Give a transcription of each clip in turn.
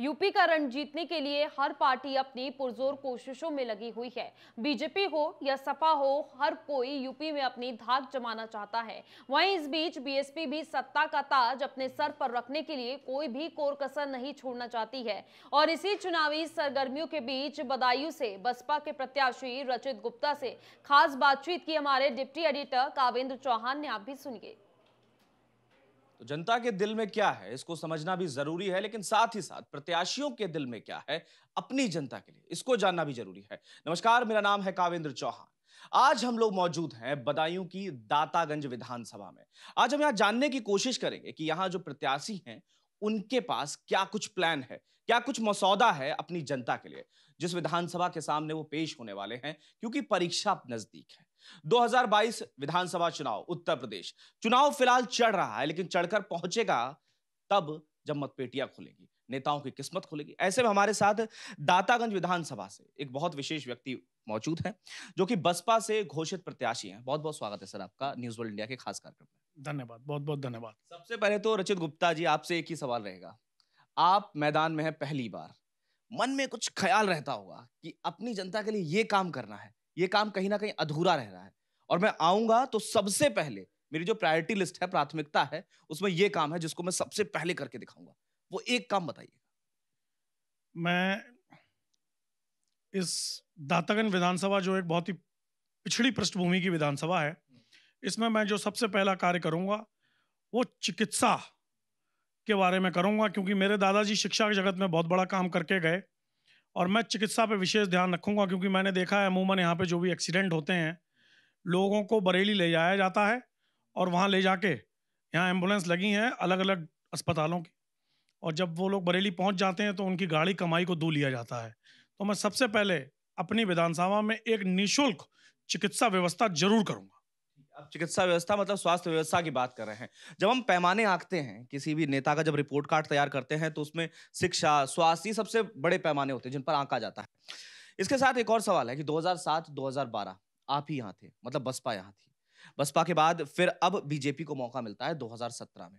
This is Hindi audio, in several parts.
यूपी का रण जीतने के लिए हर पार्टी अपनी पुरजोर कोशिशों में लगी हुई है बीजेपी हो या सपा हो हर कोई यूपी में अपनी धाक जमाना चाहता है वहीं इस बीच बीएसपी भी सत्ता का ताज अपने सर पर रखने के लिए कोई भी कोर कसर नहीं छोड़ना चाहती है और इसी चुनावी सरगर्मियों के बीच बदायूं से बसपा के प्रत्याशी रचित गुप्ता से खास बातचीत की हमारे डिप्टी एडिटर कावेंद्र चौहान ने आप भी सुनिए तो जनता के दिल में क्या है इसको समझना भी जरूरी है लेकिन साथ ही साथ प्रत्याशियों के दिल में क्या है अपनी जनता के लिए इसको जानना भी जरूरी है नमस्कार मेरा नाम है काविंद्र चौहान आज हम लोग मौजूद हैं बदायूं की दातागंज विधानसभा में आज हम यहां जानने की कोशिश करेंगे कि यहां जो प्रत्याशी हैं उनके पास क्या कुछ प्लान है क्या कुछ मसौदा है अपनी जनता के लिए जिस विधानसभा के सामने वो पेश होने वाले हैं क्योंकि परीक्षा नजदीक है 2022 विधानसभा चुनाव उत्तर प्रदेश चुनाव फिलहाल चढ़ रहा है लेकिन चढ़कर पहुंचेगा तब जब मतपेटियां खुलेगी नेताओं की किस्मत खुलेगी ऐसे में हमारे साथ दातागंज विधानसभा से एक बहुत विशेष व्यक्ति मौजूद है जो कि बसपा से घोषित प्रत्याशी हैं बहुत बहुत स्वागत है सर आपका न्यूज वर्ल्ड इंडिया के खास कार्यक्रम में धन्यवाद बहुत बहुत धन्यवाद सबसे पहले तो रचित गुप्ता जी आपसे एक ही सवाल रहेगा आप मैदान में है पहली बार मन में कुछ ख्याल रहता होगा कि अपनी जनता के लिए ये काम करना है ये काम कहीं ना कहीं अधूरा रह रहा है और मैं आऊंगा तो सबसे पहले मेरी जो प्रायोरिटी लिस्ट है प्राथमिकता है उसमें ये काम है जिसको मैं सबसे पहले करके दिखाऊंगा वो एक काम बताइए मैं इस दातागन विधानसभा जो एक बहुत ही पिछड़ी पृष्ठभूमि की विधानसभा है इसमें मैं जो सबसे पहला कार्य करूंगा वो चिकित्सा के बारे में करूंगा क्योंकि मेरे दादाजी शिक्षा के जगत में बहुत बड़ा काम करके गए और मैं चिकित्सा पे विशेष ध्यान रखूंगा क्योंकि मैंने देखा है अमूमन यहाँ पे जो भी एक्सीडेंट होते हैं लोगों को बरेली ले जाया जाता है और वहाँ ले जाके यहाँ एम्बुलेंस लगी हैं अलग अलग अस्पतालों की और जब वो लोग बरेली पहुंच जाते हैं तो उनकी गाड़ी कमाई को दो लिया जाता है तो मैं सबसे पहले अपनी विधानसभा में एक निशुल्क चिकित्सा व्यवस्था जरूर करूंगा अब चिकित्सा व्यवस्था मतलब स्वास्थ्य व्यवस्था की बात कर रहे हैं जब हम पैमाने आंकते हैं किसी भी नेता का जब रिपोर्ट कार्ड तैयार करते हैं तो उसमें शिक्षा स्वास्थ्य सबसे बड़े पैमाने होते हैं जिन पर आंका जाता है इसके साथ एक और सवाल है कि 2007-2012 आप ही यहाँ थे मतलब बसपा यहाँ थी बसपा के बाद फिर अब बीजेपी को मौका मिलता है 2017 में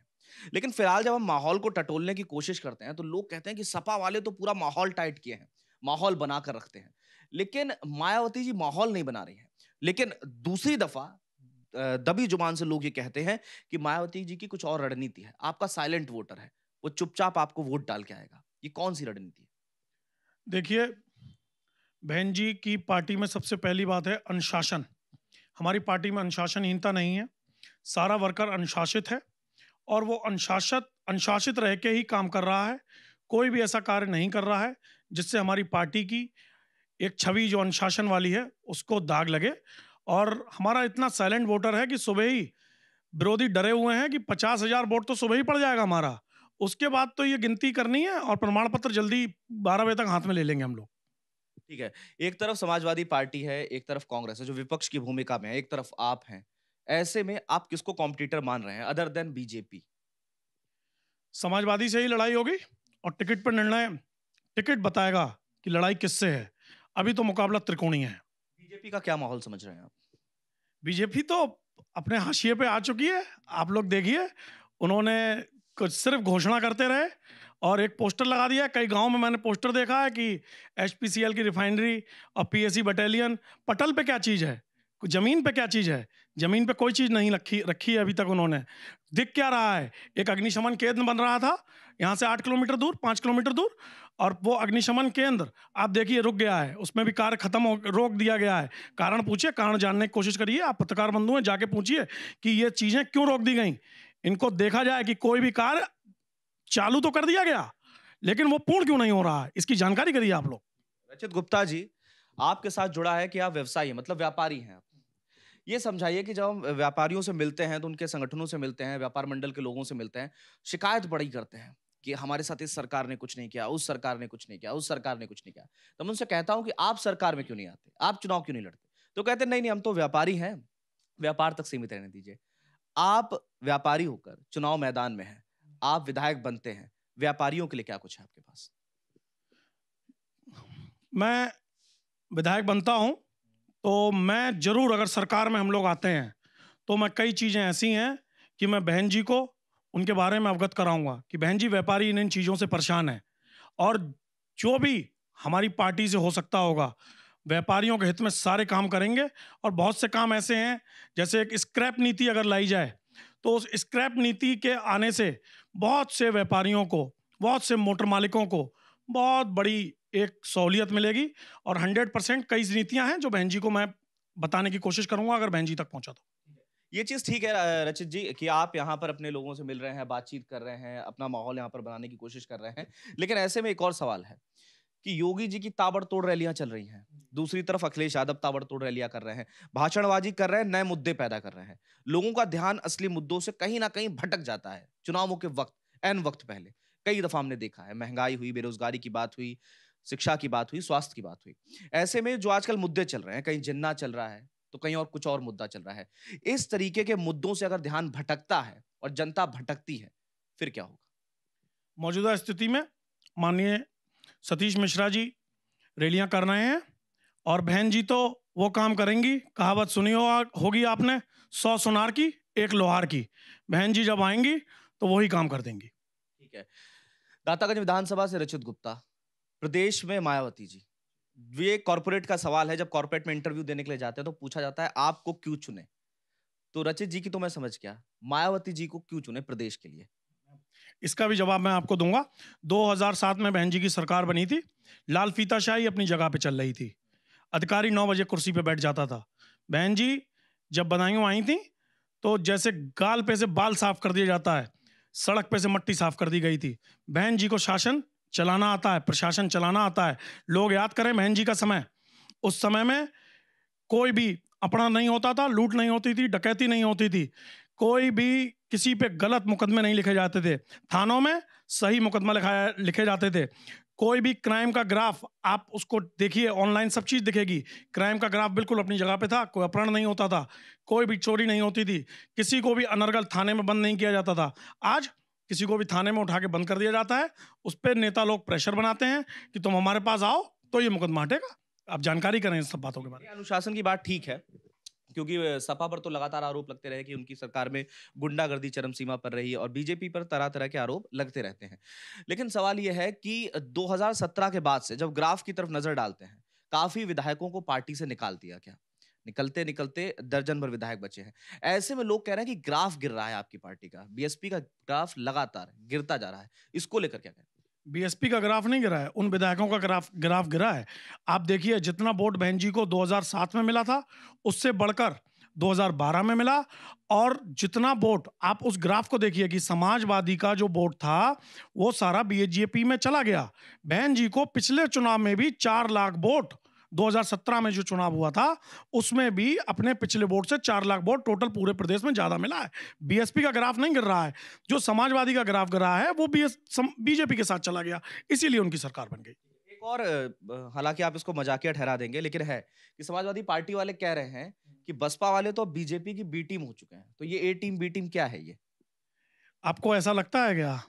लेकिन फिलहाल जब हम माहौल को टटोलने की कोशिश करते हैं तो लोग कहते हैं कि सपा वाले तो पूरा माहौल टाइट किए हैं माहौल बना कर रखते हैं लेकिन मायावती जी माहौल नहीं बना रही है लेकिन दूसरी दफा दबी जुबान से लोग ये कहते हैं कि मायावती जी की कुछ और रणनीति है आपका साइलेंट वोटर है वो चुपचाप आपको वोट डाल के आएगा ये कौन सी रणनीति है देखिए बहन जी की पार्टी में सबसे पहली बात है अनुशासन हमारी पार्टी में अनुशासनहीनता नहीं है सारा वर्कर अनुशासित है और वो अनुशासित अनुशासित रह के ही काम कर रहा है कोई भी ऐसा कार्य नहीं कर रहा है जिससे हमारी पार्टी की एक छवि जो अनुशासन वाली है उसको दाग लगे और हमारा इतना साइलेंट वोटर है कि सुबह ही विरोधी डरे हुए हैं कि पचास हजार वोट तो सुबह ही पड़ जाएगा हमारा उसके बाद तो ये गिनती करनी है और प्रमाण पत्र जल्दी बारह बजे तक हाथ में ले लेंगे हम लोग ठीक है एक तरफ समाजवादी पार्टी है एक तरफ कांग्रेस है जो विपक्ष की भूमिका में है एक तरफ आप हैं ऐसे में आप किसको कॉम्पिटिटर मान रहे हैं अदर देन बीजेपी समाजवादी से ही लड़ाई होगी और टिकट पर निर्णय टिकट बताएगा कि लड़ाई किससे है अभी तो मुकाबला त्रिकोणीय है बीजेपी का क्या माहौल समझ रहे हैं आप बीजेपी तो अपने हाशिए पे आ चुकी है आप लोग देखिए उन्होंने कुछ सिर्फ घोषणा करते रहे और एक पोस्टर लगा दिया कई गांव में मैंने पोस्टर देखा है कि एच की रिफाइनरी और पी बटालियन पटल पे क्या चीज़ है जमीन पे क्या चीज है जमीन पे कोई चीज नहीं रखी रखी है अभी तक उन्होंने दिख क्या रहा है एक अग्निशमन केंद्र बन रहा था यहाँ से आठ किलोमीटर दूर पांच किलोमीटर दूर और वो अग्निशमन केंद्र आप देखिए रुक गया है उसमें भी कार्य खत्म हो रोक दिया गया है कारण पूछिए कारण जानने की कोशिश करिए आप पत्रकार बंधु हैं जाके पूछिए कि ये चीज़ें क्यों रोक दी गई इनको देखा जाए कि कोई भी कार्य चालू तो कर दिया गया लेकिन वो पूर्ण क्यों नहीं हो रहा है इसकी जानकारी करिए आप लोग रचित गुप्ता जी आपके साथ जुड़ा है कि आप व्यवसायी मतलब व्यापारी हैं ये समझाइए कि जब हम व्यापारियों से मिलते हैं तो उनके संगठनों से मिलते हैं व्यापार मंडल के लोगों से मिलते हैं शिकायत बड़ी करते हैं कि हमारे साथ इस सरकार ने कुछ नहीं किया उस सरकार ने कुछ नहीं किया उस सरकार ने कुछ नहीं किया तो मैं उनसे कहता हूँ कि आप सरकार में क्यों नहीं आते आप चुनाव क्यों नहीं लड़ते तो कहते नहीं नहीं हम तो व्यापारी हैं व्यापार तक सीमित रहने दीजिए आप व्यापारी होकर चुनाव मैदान में हैं आप विधायक बनते हैं व्यापारियों के लिए क्या कुछ है आपके पास मैं विधायक बनता हूं तो मैं ज़रूर अगर सरकार में हम लोग आते हैं तो मैं कई चीज़ें ऐसी हैं कि मैं बहन जी को उनके बारे में अवगत कराऊंगा कि बहन जी व्यापारी इन इन चीज़ों से परेशान है और जो भी हमारी पार्टी से हो सकता होगा व्यापारियों के हित में सारे काम करेंगे और बहुत से काम ऐसे हैं जैसे एक स्क्रैप नीति अगर लाई जाए तो उस स्क्रैप नीति के आने से बहुत से व्यापारियों को बहुत से मोटर मालिकों को बहुत बड़ी एक सहूलियत मिलेगी और हंड्रेड परसेंट कई नीतियां हैं जो बहन जी को मैं बताने की कोशिश करूंगा अगर बहन जी तक पहुंचा तो ये चीज़ ठीक है रचित जी कि आप यहाँ पर अपने लोगों से मिल रहे हैं बातचीत कर रहे हैं अपना माहौल यहाँ पर बनाने की कोशिश कर रहे हैं लेकिन ऐसे में एक और सवाल है कि योगी जी की ताबड़तोड़ रैलियां चल रही हैं दूसरी तरफ अखिलेश यादव ताबड़तोड़ रैलियां कर रहे हैं भाषणबाजी कर रहे हैं नए मुद्दे पैदा कर रहे हैं लोगों का ध्यान असली मुद्दों से कहीं ना कहीं भटक जाता है चुनावों के वक्त एन वक्त पहले कई दफा हमने देखा है महंगाई हुई बेरोजगारी की बात हुई शिक्षा की बात हुई स्वास्थ्य की बात हुई ऐसे में जो आजकल मुद्दे चल रहे हैं कहीं जिन्ना चल रहा है तो कहीं और कुछ और मुद्दा चल रहा है इस तरीके के मुद्दों से अगर ध्यान भटकता है और जनता भटकती है फिर क्या होगा मौजूदा स्थिति में माननीय सतीश मिश्रा जी रैलियां कर रहे हैं और बहन जी तो वो काम करेंगी कहावत सुनी हो होगी आपने सौ सुनार की एक लोहार की बहन जी जब आएंगी तो वही काम कर देंगी ठीक है दातागंज विधानसभा से रचित गुप्ता प्रदेश में मायावती जी ये कॉर्पोरेट का सवाल है जब कॉर्पोरेट में इंटरव्यू देने के लिए जाते हैं तो पूछा जाता है आपको क्यों चुने तो रचित जी की तो मैं समझ गया मायावती जी को क्यों चुने प्रदेश के लिए इसका भी जवाब मैं आपको दूंगा 2007 में बहन जी की सरकार बनी थी लाल फीताशाही अपनी जगह पे चल रही थी अधिकारी नौ बजे कुर्सी पे बैठ जाता था बहन जी जब बदायूं आई थी तो जैसे गाल पे से बाल साफ कर दिया जाता है सड़क पे से मट्टी साफ कर दी गई थी बहन जी को शासन चलाना आता है प्रशासन चलाना आता है लोग याद करें महन जी का समय उस समय में कोई भी अपना नहीं होता था लूट नहीं होती थी डकैती नहीं होती थी कोई भी किसी पे गलत मुकदमे नहीं लिखे जाते थे थानों में सही मुकदमा लिखाया लिखे जाते थे कोई भी क्राइम का ग्राफ आप उसको देखिए ऑनलाइन सब चीज़ दिखेगी क्राइम का ग्राफ बिल्कुल अपनी जगह पे था कोई अपहरण नहीं होता था कोई भी चोरी नहीं होती थी किसी को भी अनर्गल थाने में बंद नहीं किया जाता था आज किसी को भी थाने में उठा के बंद कर दिया जाता है उस पर नेता लोग प्रेशर बनाते हैं कि तुम हमारे पास आओ तो ये मुकदमा हटेगा आप जानकारी करें इन सब बातों के बारे में अनुशासन की बात ठीक है क्योंकि सपा पर तो लगातार आरोप लगते रहे कि उनकी सरकार में गुंडागर्दी चरम सीमा पर रही और बीजेपी पर तरह तरह के आरोप लगते रहते हैं लेकिन सवाल यह है कि 2017 के बाद से जब ग्राफ की तरफ नजर डालते हैं काफी विधायकों को पार्टी से निकाल दिया गया निकलते निकलते दर्जन भर विधायक बचे हैं ऐसे में लोग कह रहे हैं कि ग्राफ गिर रहा है आपकी पार्टी का बीएसपी का ग्राफ लगातार गिरता जा रहा है इसको लेकर क्या कह बीएसपी का ग्राफ नहीं गिरा है उन विधायकों का ग्राफ ग्राफ गिरा है आप देखिए जितना वोट बहन जी को 2007 में मिला था उससे बढ़कर 2012 में मिला और जितना वोट आप उस ग्राफ को देखिए कि समाजवादी का जो वोट था वो सारा बीजेपी में चला गया बहन जी को पिछले चुनाव में भी चार लाख वोट 2017 में जो चुनाव हुआ था उसमें भी अपने पिछले वोट से चार लाख वोट टोटल पूरे प्रदेश में ज्यादा मिला है बीएसपी का ग्राफ नहीं गिर रहा है जो समाजवादी का ग्राफ रहा है वो बीजेपी के साथ चला गया इसीलिए उनकी सरकार बन गई एक और हालांकि आप इसको मजाकिया ठहरा देंगे लेकिन है कि समाजवादी पार्टी वाले कह रहे हैं कि बसपा वाले तो बीजेपी की बी टीम हो चुके हैं तो ये ए टीम बी टीम क्या है ये आपको ऐसा लगता है क्या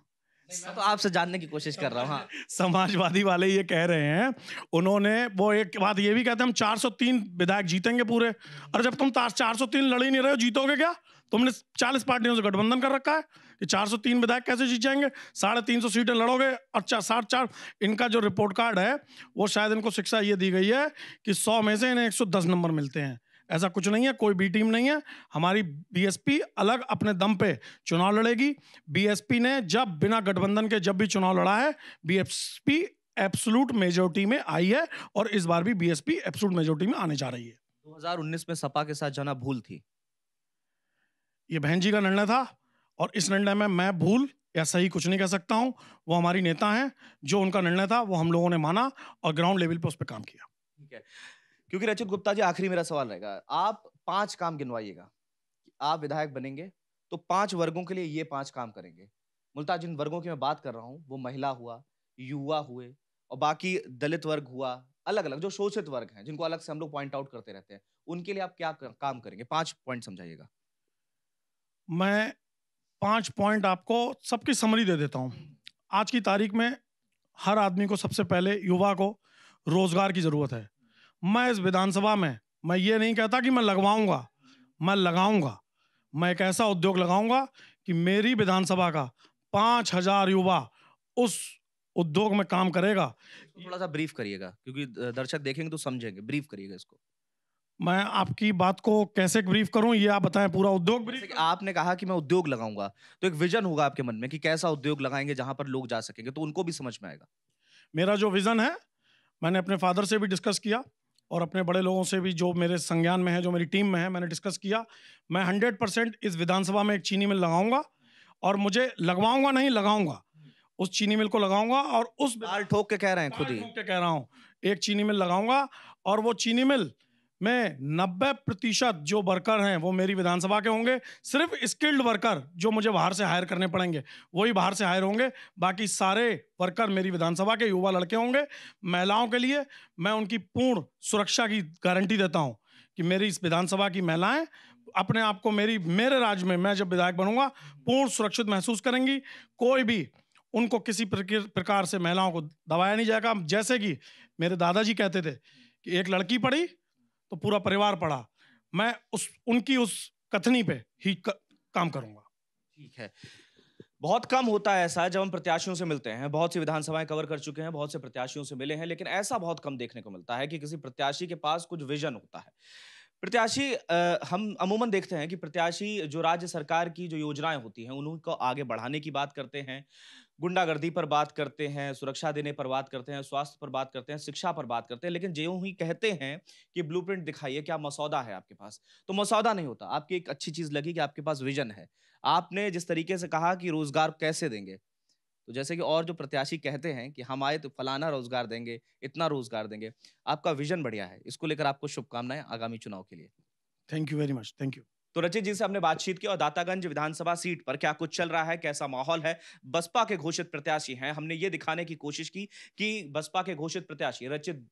तो आपसे जानने की कोशिश कर रहा हूँ हाँ। समाजवादी वाले ये कह रहे हैं उन्होंने वो एक बात ये भी कहते हैं हम 403 विधायक जीतेंगे पूरे और जब तुम 403 लड़ ही नहीं रहे हो जीतोगे क्या तुमने 40 पार्टियों से गठबंधन कर रखा है कि 403 विधायक कैसे जीत जाएंगे साढ़े तीन सीटें लड़ोगे और चार साठ चार इनका जो रिपोर्ट कार्ड है वो शायद इनको शिक्षा ये दी गई है कि सौ में से इन्हें एक नंबर मिलते हैं ऐसा कुछ नहीं है कोई बी टीम नहीं है हमारी बीएसपी अलग अपने दम पे चुनाव लड़ेगी बीएसपी ने जब बिना गठबंधन के जब भी चुनाव लड़ा है बीएसपी एब्सोलूट मेजोरिटी में आई है और इस बार भी बीएसपी एब्सोलूट मेजोरिटी में आने जा रही है 2019 में सपा के साथ जाना भूल थी ये बहन जी का निर्णय था और इस निर्णय में मैं भूल या सही कुछ नहीं कह सकता हूं वो हमारी नेता हैं जो उनका निर्णय था वो हम लोगों ने माना और ग्राउंड लेवल पे उस पर काम किया ठीक है क्योंकि रचित गुप्ता जी आखिरी मेरा सवाल रहेगा आप पांच काम गिनवाइएगा आप विधायक बनेंगे तो पांच वर्गों के लिए ये पांच काम करेंगे मुल्ता जिन वर्गों की मैं बात कर रहा हूँ वो महिला हुआ युवा हुए और बाकी दलित वर्ग हुआ अलग अलग जो शोषित वर्ग हैं जिनको अलग से हम लोग पॉइंट आउट करते रहते हैं उनके लिए आप क्या काम करेंगे पांच पॉइंट समझाइएगा मैं पांच पॉइंट आपको सबकी समरी दे देता हूँ आज की तारीख में हर आदमी को सबसे पहले युवा को रोजगार की जरूरत है मैं इस विधानसभा में मैं ये नहीं कहता कि मैं लगवाऊंगा मैं लगाऊंगा मैं एक ऐसा उद्योग लगाऊंगा कि मेरी विधानसभा का पांच हजार युवा उस उद्योग में काम करेगा थोड़ा सा ब्रीफ करिएगा क्योंकि दर्शक देखेंगे तो समझेंगे ब्रीफ करिएगा इसको मैं आपकी बात को कैसे ब्रीफ करूं ये आप बताएं पूरा उद्योग ब्रीफ आपने कहा कि मैं उद्योग लगाऊंगा तो एक विजन होगा आपके मन में कि कैसा उद्योग लगाएंगे जहां पर लोग जा सकेंगे तो उनको भी समझ में आएगा मेरा जो विजन है मैंने अपने फादर से भी डिस्कस किया और अपने बड़े लोगों से भी जो मेरे संज्ञान में है जो मेरी टीम में है मैंने डिस्कस किया मैं हंड्रेड परसेंट इस विधानसभा में एक चीनी मिल लगाऊंगा और मुझे लगवाऊंगा नहीं लगाऊंगा उस चीनी मिल को लगाऊंगा और उस बाल ठोक के कह रहे हैं खुद ही कह रहा हूँ एक चीनी मिल लगाऊंगा और वो चीनी मिल में 90 प्रतिशत जो वर्कर हैं वो मेरी विधानसभा के होंगे सिर्फ स्किल्ड वर्कर जो मुझे बाहर से हायर करने पड़ेंगे वही बाहर से हायर होंगे बाकी सारे वर्कर मेरी विधानसभा के युवा लड़के होंगे महिलाओं के लिए मैं उनकी पूर्ण सुरक्षा की गारंटी देता हूँ कि मेरी इस विधानसभा की महिलाएं अपने आप को मेरी मेरे राज्य में मैं जब विधायक बनूंगा पूर्ण सुरक्षित महसूस करेंगी कोई भी उनको किसी प्रकार से महिलाओं को दबाया नहीं जाएगा जैसे कि मेरे दादाजी कहते थे कि एक लड़की पढ़ी तो पूरा परिवार पड़ा मैं उस उनकी उस कथनी पे ही क, काम करूंगा ठीक है बहुत कम होता है ऐसा जब हम प्रत्याशियों से मिलते हैं बहुत सी विधानसभाएं कवर कर चुके हैं बहुत से प्रत्याशियों से मिले हैं लेकिन ऐसा बहुत कम देखने को मिलता है कि किसी प्रत्याशी के पास कुछ विजन होता है प्रत्याशी हम अमूमन देखते हैं कि प्रत्याशी जो राज्य सरकार की जो योजनाएं होती हैं उनको आगे बढ़ाने की बात करते हैं गुंडागर्दी पर बात करते हैं सुरक्षा देने पर बात करते हैं स्वास्थ्य पर बात करते हैं शिक्षा पर बात करते हैं लेकिन जो ही कहते हैं कि ब्लूप्रिंट दिखाइए क्या मसौदा है आपके पास तो मसौदा नहीं होता आपकी एक अच्छी चीज़ लगी कि आपके पास विजन है आपने जिस तरीके से कहा कि रोज़गार कैसे देंगे तो जैसे कि और जो प्रत्याशी कहते हैं कि हम आए तो फलाना रोज़गार देंगे इतना रोज़गार देंगे आपका विजन बढ़िया है इसको लेकर आपको शुभकामनाएं आगामी चुनाव के लिए thank you very much thank you तो रचित जी से हमने बातचीत की और दातागंज विधानसभा सीट पर क्या कुछ चल रहा है कैसा माहौल है बसपा के घोषित प्रत्याशी हैं हमने ये दिखाने की कोशिश की कि बसपा के घोषित प्रत्याशी रचित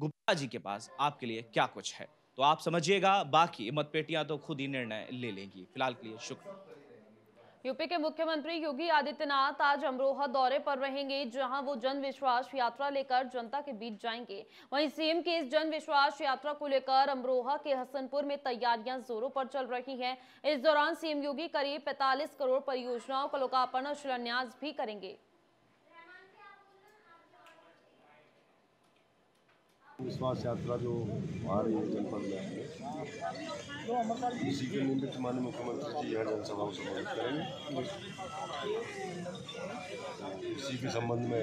गुप्ता जी के पास आपके लिए क्या कुछ है तो आप समझिएगा बाकी मतपेटियां तो खुद ही निर्णय ले लेंगी फिलहाल के लिए शुक्रिया यूपी के मुख्यमंत्री योगी आदित्यनाथ आज अमरोहा दौरे पर रहेंगे जहां वो जन विश्वास यात्रा लेकर जनता के बीच जाएंगे वहीं सीएम की इस जन विश्वास यात्रा को लेकर अमरोहा के हसनपुर में तैयारियां जोरों पर चल रही हैं इस दौरान सीएम योगी करीब 45 करोड़ परियोजनाओं का लोकार्पण और शिलान्यास भी करेंगे विश्वास यात्रा जो हमारे जनपद में है इसी के निमित्त माननीय मुख्यमंत्री जी यह जनसभा को संबोधित करेंगे इसी के संबंध में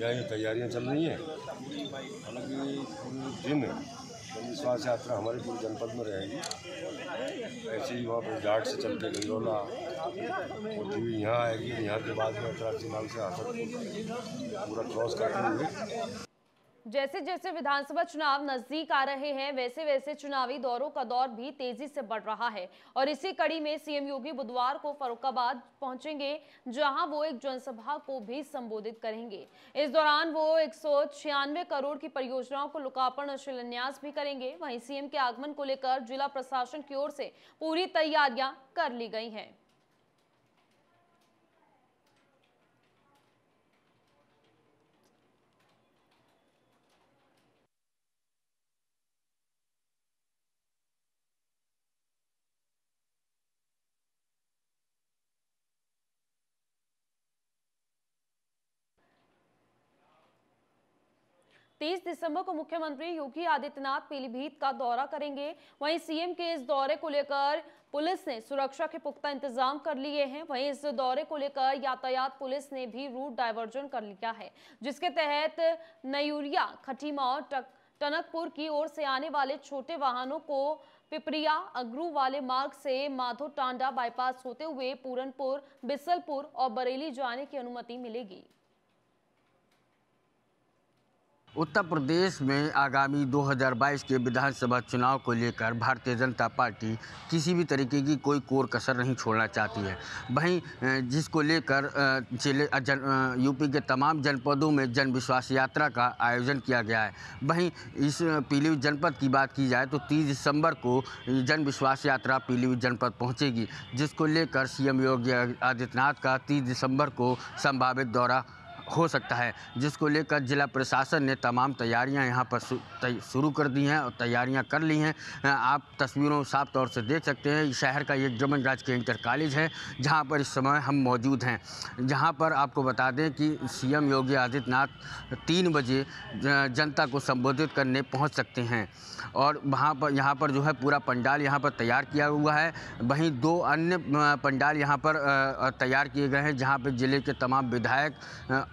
यह ये तैयारियां चल रही हैं हालांकि पूरे दिन विश्वास यात्रा हमारे पूरे जनपद में रहेगी ऐसे ही वहाँ पर घाट से चलते गंजोला होती हुई यहाँ आएगी यहाँ के बाद में अठारह मार्ग से आसर पूरा क्रॉस करते हुए जैसे जैसे विधानसभा चुनाव नजदीक आ रहे हैं वैसे वैसे चुनावी दौरों का दौर भी तेजी से बढ़ रहा है और इसी कड़ी में सीएम योगी बुधवार को फरुखाबाद पहुंचेंगे जहां वो एक जनसभा को भी संबोधित करेंगे इस दौरान वो एक करोड़ की परियोजनाओं को लोकार्पण और शिलान्यास भी करेंगे वहीं सीएम के आगमन को लेकर जिला प्रशासन की ओर से पूरी तैयारियां कर ली गई हैं तेईस दिसंबर को मुख्यमंत्री योगी आदित्यनाथ पीलीभीत का दौरा करेंगे वहीं सीएम के इस दौरे को लेकर पुलिस ने सुरक्षा के पुख्ता इंतजाम कर लिए हैं वहीं इस दौरे को लेकर यातायात पुलिस ने भी रूट डाइवर्जन कर लिया है जिसके तहत नयूरिया खटीमा और टक टनकपुर की ओर से आने वाले छोटे वाहनों को पिपरिया अग्रू वाले मार्ग से माधो टांडा बाईपास होते हुए पूरनपुर बिसलपुर और बरेली जाने की अनुमति मिलेगी उत्तर प्रदेश में आगामी 2022 के विधानसभा चुनाव को लेकर भारतीय जनता पार्टी किसी भी तरीके की कोई कोर कसर नहीं छोड़ना चाहती है वहीं जिसको लेकर जिले जन यूपी के तमाम जनपदों में जन विश्वास यात्रा का आयोजन किया गया है वहीं इस पीलीभीत जनपद की बात की जाए तो 30 दिसंबर को जन विश्वास यात्रा पीलीभीत जनपद पहुँचेगी जिसको लेकर सी योगी आदित्यनाथ का तीस दिसंबर को संभावित दौरा हो सकता है जिसको लेकर जिला प्रशासन ने तमाम तैयारियां यहां पर शुरू कर दी हैं और तैयारियां कर ली हैं आप तस्वीरों साफ तौर से देख सकते हैं शहर का एक जमन राज के इंटर कॉलेज है जहां पर इस समय हम मौजूद हैं जहां पर आपको बता दें कि सीएम योगी आदित्यनाथ तीन बजे जनता को संबोधित करने पहुँच सकते हैं और वहाँ पर यहाँ पर जो है पूरा पंडाल यहाँ पर तैयार किया हुआ है वहीं दो अन्य पंडाल यहाँ पर तैयार किए गए हैं जहाँ पर ज़िले के तमाम विधायक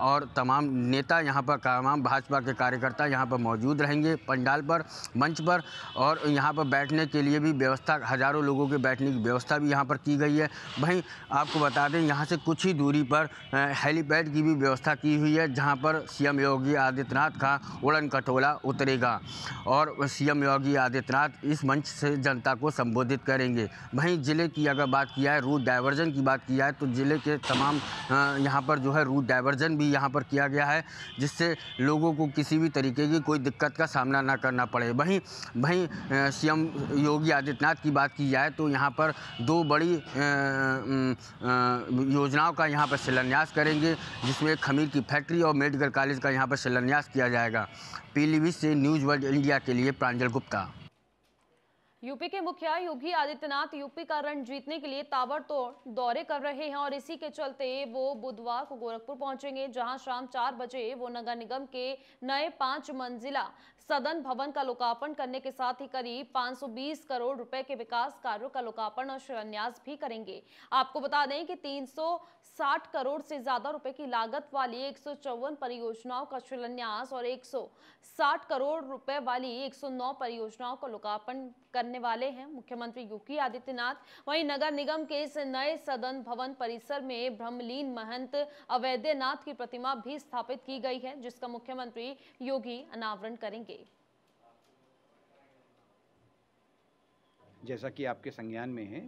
और तमाम नेता यहाँ पर तमाम भाजपा के कार्यकर्ता यहाँ पर मौजूद रहेंगे पंडाल पर मंच पर और यहाँ पर बैठने के लिए भी व्यवस्था हज़ारों लोगों के बैठने की व्यवस्था भी यहाँ पर की गई है वहीं आपको बता दें यहाँ से कुछ ही दूरी पर हेलीपैड की भी व्यवस्था की हुई है जहाँ पर सीएम योगी आदित्यनाथ का उड़न कटोला उतरेगा और सीएम योगी आदित्यनाथ इस मंच से जनता को संबोधित करेंगे वहीं ज़िले की अगर बात किया है रूट डाइवर्जन की बात किया है तो ज़िले के तमाम यहाँ पर जो है रूट डाइवर्जन भी यहाँ पर किया गया है जिससे लोगों को किसी भी तरीके की कोई दिक्कत का सामना ना करना पड़े वहीं वहीं सीएम योगी आदित्यनाथ की बात की जाए तो यहाँ पर दो बड़ी योजनाओं का यहाँ पर शिलान्यास करेंगे जिसमें खमीर की फैक्ट्री और मेडिकल कॉलेज का यहाँ पर शिलान्यास किया जाएगा पीलीभीत से न्यूज़ वर्ल्ड इंडिया के लिए प्रांजल गुप्ता यूपी के मुखिया योगी आदित्यनाथ यूपी का रण जीतने के लिए ताबड़तोड़ दौरे कर रहे हैं और इसी के चलते वो बुधवार को गोरखपुर पहुंचेंगे जहां शाम चार बजे वो नगर निगम के नए पांच मंजिला सदन भवन का लोकार्पण करने के साथ ही करीब 520 करोड़ रुपए के विकास कार्यों का लोकार्पण और शिलान्यास भी करेंगे आपको बता दें कि 360 करोड़ से ज्यादा रुपए की लागत वाली एक परियोजनाओं का शिलान्यास और एक करोड़ रुपए वाली एक परियोजनाओं का लोकार्पण करने वाले हैं मुख्यमंत्री योगी आदित्यनाथ वहीं नगर निगम के इस नए सदन भवन परिसर में ब्रह्मलीन महंत अवैद्यनाथ की प्रतिमा भी स्थापित की गई है जिसका मुख्यमंत्री योगी अनावरण करेंगे जैसा कि आपके संज्ञान में है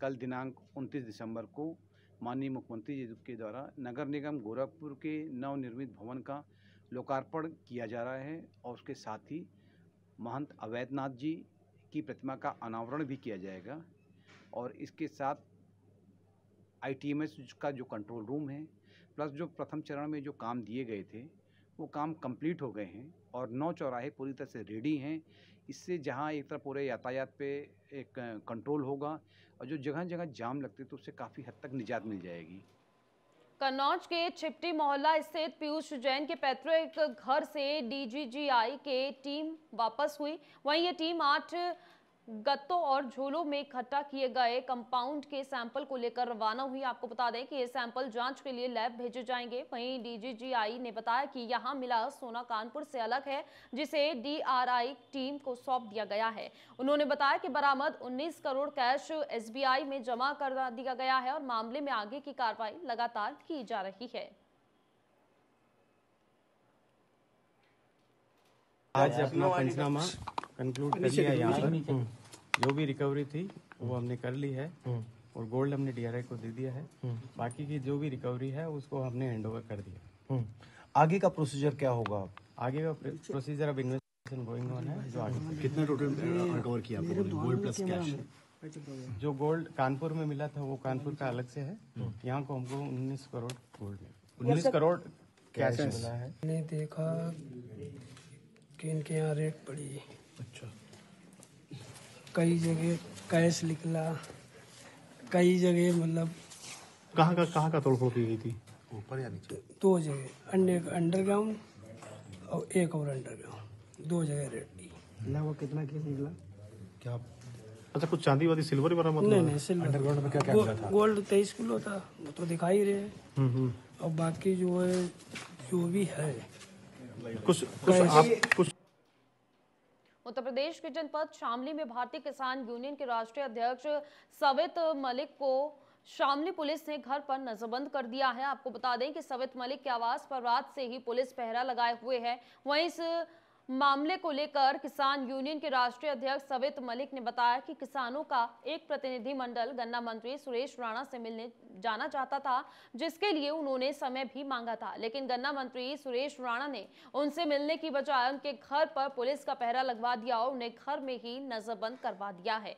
कल दिनांक 29 दिसंबर को माननीय मुख्यमंत्री जी के द्वारा नगर निगम गोरखपुर के नवनिर्मित भवन का लोकार्पण किया जा रहा है और उसके साथ ही महंत अवैधनाथ जी की प्रतिमा का अनावरण भी किया जाएगा और इसके साथ आईटीएमएस का जो कंट्रोल रूम है प्लस जो प्रथम चरण में जो काम दिए गए थे वो काम कंप्लीट हो गए हैं और नौ चौराहे पूरी तरह से रेडी हैं इससे जहाँ एक तरह पूरे यातायात पे एक कंट्रोल होगा और जो जगह जगह जाम लगते तो उससे काफ़ी हद तक निजात मिल जाएगी कन्नौज के छिपटी मोहल्ला स्थित पीयूष जैन के पैतृक घर से डीजीजीआई के टीम वापस हुई वहीं ये टीम आठ गत्तों और झोलों में इकट्ठा किए गए कंपाउंड के सैंपल को लेकर रवाना हुई आपको बता दें कि ये सैंपल जांच के लिए लैब भेजे जाएंगे वहीं डीजीजीआई ने बताया कि यहां मिला सोना कानपुर से अलग है जिसे डीआरआई टीम को सौंप दिया गया है उन्होंने बताया कि बरामद 19 करोड़ कैश एसबीआई में जमा कर दिया गया है और मामले में आगे की कार्रवाई लगातार की जा रही है आज अपना पंचनामा कंक्लूड कर लिया यहाँ पर जो भी रिकवरी थी वो हम्म। हमने कर ली है हम्म। और गोल्ड हमने डीआरआई को दे दिया है हम्म। बाकी की जो भी रिकवरी है उसको हमने हैंड कर दिया आगे का प्रोसीजर क्या होगा आगे का प्रोसीजर अब इन्वेस्टिगेशन गोइंग ऑन है जो आगे कितना टोटल रिकवर किया गोल्ड प्लस कैश जो गोल्ड कानपुर में मिला था वो कानपुर का अलग से है यहाँ को हमको उन्नीस करोड़ गोल्ड उन्नीस अच्छा। करोड़ कैश मिला है देखा कि इनके यहाँ रेट पड़ी अच्छा कई जगह कैश निकला कई जगह मतलब कहाँ का कहाँ का तोड़फोड़ की गई थी ऊपर या नीचे दो जगह अंडे अंडरग्राउंड और एक और अंडरग्राउंड दो जगह रेट दी वो कितना केस निकला क्या अच्छा कुछ चांदी वादी सिल्वर बरामद मतलब नहीं नहीं सिल्वर अंडरग्राउंड में क्या क्या मिला था गोल्ड तेईस किलो था वो तो दिखाई ही रहे हम्म, हम्म। और बाकी जो है जो भी है उत्तर प्रदेश के जनपद शामली में भारतीय किसान यूनियन के राष्ट्रीय अध्यक्ष सवित मलिक को शामली पुलिस ने घर पर नजरबंद कर दिया है आपको बता दें कि सवित मलिक के आवास पर रात से ही पुलिस पहरा लगाए हुए है वहीं इस मामले को लेकर किसान यूनियन के राष्ट्रीय अध्यक्ष सवित मलिक ने बताया कि किसानों का एक प्रतिनिधि मंडल गन्ना मंत्री सुरेश राणा से मिलने जाना चाहता था जिसके लिए उन्होंने समय भी मांगा था लेकिन गन्ना मंत्री सुरेश राणा ने उनसे मिलने की बजाय उनके घर पर पुलिस का पहरा लगवा दिया और उन्हें घर में ही नजरबंद करवा दिया है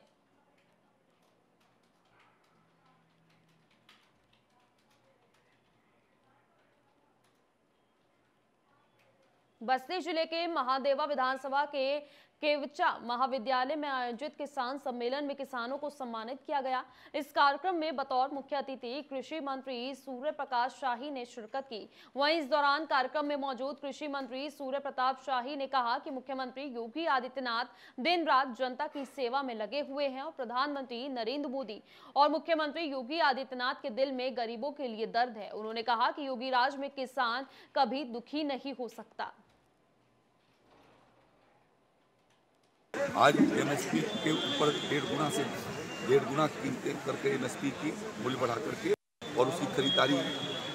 बस्ती जिले के महादेवा विधानसभा के केवचा महाविद्यालय में आयोजित किसान सम्मेलन में किसानों को सम्मानित किया गया इस कार्यक्रम में बतौर मुख्य अतिथि कृषि मंत्री सूर्य प्रकाश शाही ने शिरकत की वहीं इस दौरान कार्यक्रम में मौजूद कृषि मंत्री सूर्य प्रताप शाही ने कहा कि मुख्यमंत्री योगी आदित्यनाथ दिन रात जनता की सेवा में लगे हुए हैं और प्रधानमंत्री नरेंद्र मोदी और मुख्यमंत्री योगी आदित्यनाथ के दिल में गरीबों के लिए दर्द है उन्होंने कहा कि योगी राज में किसान कभी दुखी नहीं हो सकता आज एमएसपी के ऊपर डेढ़ गुना से डेढ़ गुना कीमतें करके एमएसपी की मूल्य बढ़ा करके और उसकी खरीदारी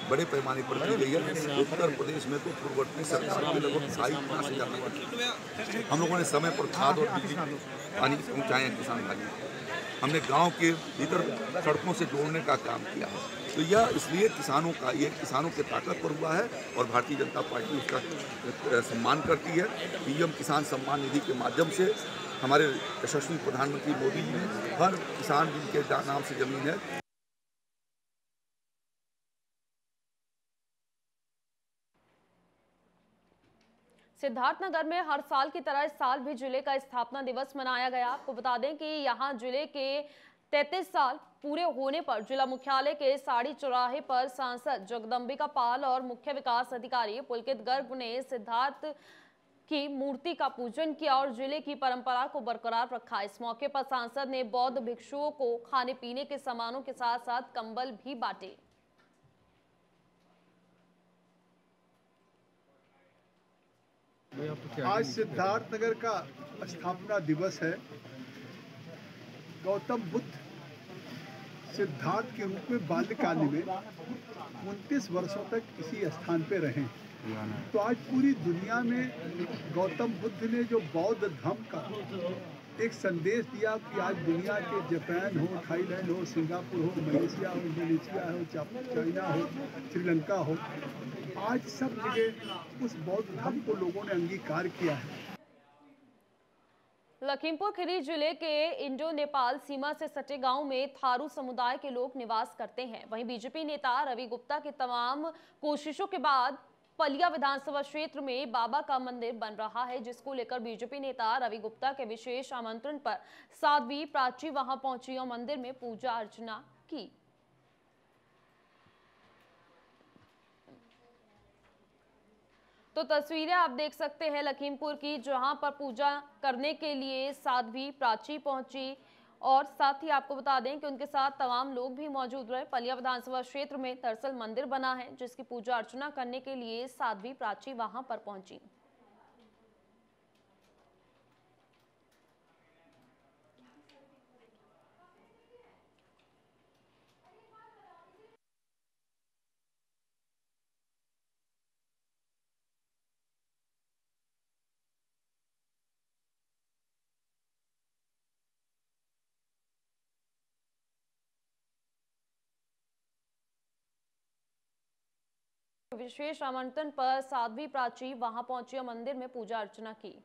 बड़े पैमाने पर की गई है उत्तर प्रदेश में तो पूर्ववर्ती सरकार के लगभग ढाई गुना से ज़्यादा हम लोगों ने समय पर खाद और बिजली पानी पहुँचाए किसान भाई हमने गांव के भीतर सड़कों से जोड़ने का काम किया है तो यह इसलिए किसानों का ये किसानों के ताकत पर हुआ है और भारतीय जनता पार्टी उसका सम्मान करती है पीएम किसान सम्मान निधि के माध्यम से हमारे यशस्वी प्रधानमंत्री मोदी जी ने हर किसान जिनके नाम से ज़मीन है सिद्धार्थनगर में हर साल की तरह इस साल भी जिले का स्थापना दिवस मनाया गया आपको बता दें कि यहाँ जिले के तैतीस साल पूरे होने पर जिला मुख्यालय के साड़ी चौराहे पर सांसद जगदम्बिका पाल और मुख्य विकास अधिकारी पुलकित गर्ग ने सिद्धार्थ की मूर्ति का पूजन किया और जिले की परंपरा को बरकरार रखा इस मौके पर सांसद ने बौद्ध भिक्षुओं को खाने पीने के सामानों के साथ साथ कंबल भी बांटे तो आज सिद्धार्थ नगर का स्थापना दिवस है गौतम बुद्ध सिद्धार्थ के रूप में बाल्यकाल में उनतीस वर्षों तक इसी स्थान पर रहे तो आज पूरी दुनिया में गौतम बुद्ध ने जो बौद्ध धर्म का एक संदेश दिया कि आज दुनिया के जापान हो थाईलैंड हो सिंगापुर हो मलेशिया हो इंडोनेशिया हो चाइना हो श्रीलंका हो आज सब जगह उस बौद्ध धर्म को लोगों ने अंगीकार किया है लखीमपुर खीरी जिले के इंडो नेपाल सीमा से सटे गांव में थारू समुदाय के लोग निवास करते हैं वहीं बीजेपी नेता रवि गुप्ता की तमाम कोशिशों के बाद पलिया विधानसभा क्षेत्र में बाबा का मंदिर बन रहा है जिसको लेकर बीजेपी नेता रवि गुप्ता के विशेष आमंत्रण पर साध्वी प्राची वहां पहुंची और मंदिर में पूजा अर्चना की तो तस्वीरें आप देख सकते हैं लखीमपुर की जहां पर पूजा करने के लिए साध्वी प्राची पहुंची और साथ ही आपको बता दें कि उनके साथ तमाम लोग भी मौजूद रहे पलिया विधानसभा क्षेत्र में दरअसल मंदिर बना है जिसकी पूजा अर्चना करने के लिए साध्वी प्राची वहां पर पहुंची विशेष आमंत्रण पर साध्वी प्राची वहां पहुंची और मंदिर में पूजा अर्चना की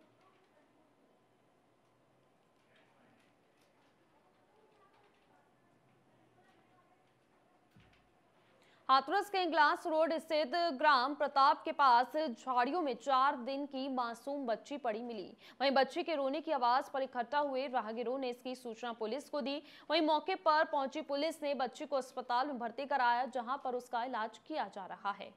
हाथरस के इंग्लास रोड स्थित ग्राम प्रताप के पास झाड़ियों में चार दिन की मासूम बच्ची पड़ी मिली वहीं बच्ची के रोने की आवाज पर इकट्ठा हुए राहगीरों ने इसकी सूचना पुलिस को दी वहीं मौके पर पहुंची पुलिस ने बच्ची को अस्पताल में भर्ती कराया जहां पर उसका इलाज किया जा रहा है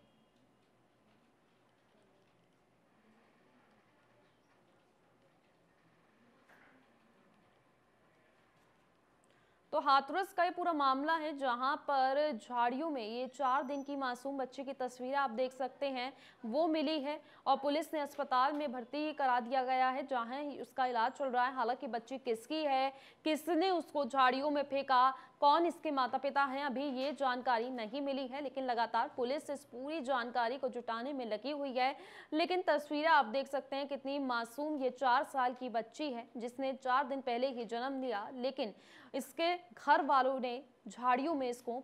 तो हाथरस का ये पूरा मामला है जहां पर झाड़ियों में ये चार दिन की मासूम बच्चे की तस्वीरें आप देख सकते हैं वो मिली है और पुलिस ने अस्पताल में भर्ती करा दिया गया है जहां उसका इलाज चल रहा है हालांकि बच्ची किसकी है किसने उसको झाड़ियों में फेंका कौन इसके माता पिता हैं अभी ये जानकारी नहीं मिली है लेकिन लगातार पुलिस इस पूरी जानकारी को जुटाने में लगी हुई है लेकिन तस्वीरें आप देख सकते हैं कितनी मासूम ये चार साल की बच्ची है जिसने चार दिन पहले ही जन्म लिया लेकिन इसके घर वालों ने झाड़ियों में इसको